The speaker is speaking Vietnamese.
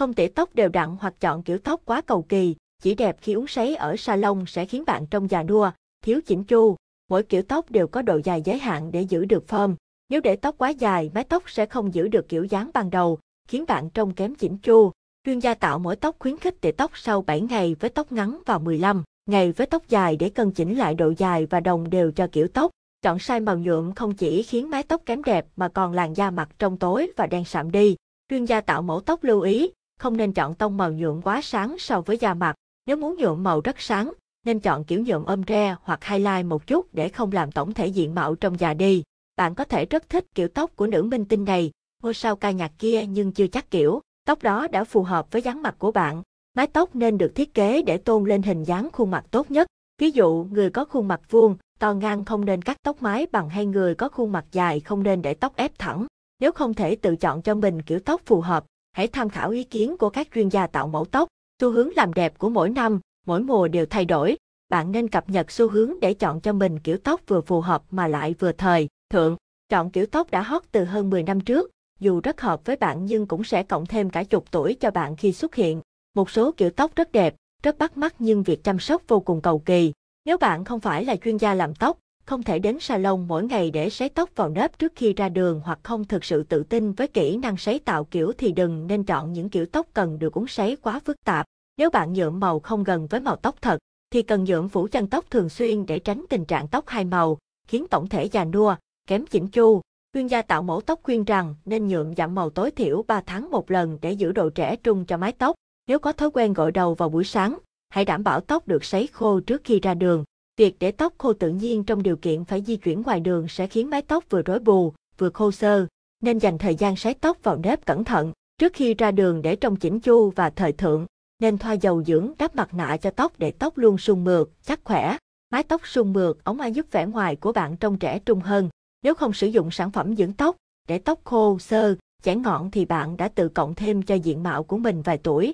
Không tỉa tóc đều đặn hoặc chọn kiểu tóc quá cầu kỳ, chỉ đẹp khi uống sấy ở salon sẽ khiến bạn trông già nua, thiếu chỉnh chu. Mỗi kiểu tóc đều có độ dài giới hạn để giữ được form. Nếu để tóc quá dài, mái tóc sẽ không giữ được kiểu dáng ban đầu, khiến bạn trông kém chỉnh chu. Chuyên gia tạo mỗi tóc khuyến khích tỉa tóc sau 7 ngày với tóc ngắn và 15 ngày với tóc dài để cân chỉnh lại độ dài và đồng đều cho kiểu tóc. Chọn sai màu nhuộm không chỉ khiến mái tóc kém đẹp mà còn làn da mặt trông tối và đen sạm đi. Chuyên gia tạo mẫu tóc lưu ý, không nên chọn tông màu nhuộm quá sáng so với da mặt. Nếu muốn nhuộm màu rất sáng, nên chọn kiểu nhuộm ôm re hoặc highlight một chút để không làm tổng thể diện mạo trong già đi. Bạn có thể rất thích kiểu tóc của nữ minh tinh này, ngôi sao ca nhạc kia nhưng chưa chắc kiểu, tóc đó đã phù hợp với dáng mặt của bạn. Mái tóc nên được thiết kế để tôn lên hình dáng khuôn mặt tốt nhất. Ví dụ, người có khuôn mặt vuông, to ngang không nên cắt tóc mái bằng hay người có khuôn mặt dài không nên để tóc ép thẳng. Nếu không thể tự chọn cho mình kiểu tóc phù hợp, hãy tham khảo ý kiến của các chuyên gia tạo mẫu tóc. Xu hướng làm đẹp của mỗi năm, mỗi mùa đều thay đổi. Bạn nên cập nhật xu hướng để chọn cho mình kiểu tóc vừa phù hợp mà lại vừa thời, thượng. Chọn kiểu tóc đã hot từ hơn 10 năm trước, dù rất hợp với bạn nhưng cũng sẽ cộng thêm cả chục tuổi cho bạn khi xuất hiện. Một số kiểu tóc rất đẹp, rất bắt mắt nhưng việc chăm sóc vô cùng cầu kỳ. Nếu bạn không phải là chuyên gia làm tóc, không thể đến salon mỗi ngày để sấy tóc vào nếp trước khi ra đường hoặc không thực sự tự tin với kỹ năng sấy tạo kiểu thì đừng nên chọn những kiểu tóc cần được uống sấy quá phức tạp. Nếu bạn nhuộm màu không gần với màu tóc thật, thì cần nhuộm phủ chân tóc thường xuyên để tránh tình trạng tóc hai màu, khiến tổng thể già nua, kém chỉnh chu. Chuyên gia tạo mẫu tóc khuyên rằng nên nhuộm giảm màu tối thiểu 3 tháng một lần để giữ độ trẻ trung cho mái tóc. Nếu có thói quen gội đầu vào buổi sáng, hãy đảm bảo tóc được sấy khô trước khi ra đường. Việc để tóc khô tự nhiên trong điều kiện phải di chuyển ngoài đường sẽ khiến mái tóc vừa rối bù, vừa khô sơ, nên dành thời gian sấy tóc vào nếp cẩn thận trước khi ra đường để trông chỉnh chu và thời thượng. Nên thoa dầu dưỡng đắp mặt nạ cho tóc để tóc luôn sung mượt, chắc khỏe. Mái tóc sung mượt ống ai giúp vẻ ngoài của bạn trông trẻ trung hơn. Nếu không sử dụng sản phẩm dưỡng tóc, để tóc khô, sơ, chẻ ngọn thì bạn đã tự cộng thêm cho diện mạo của mình vài tuổi.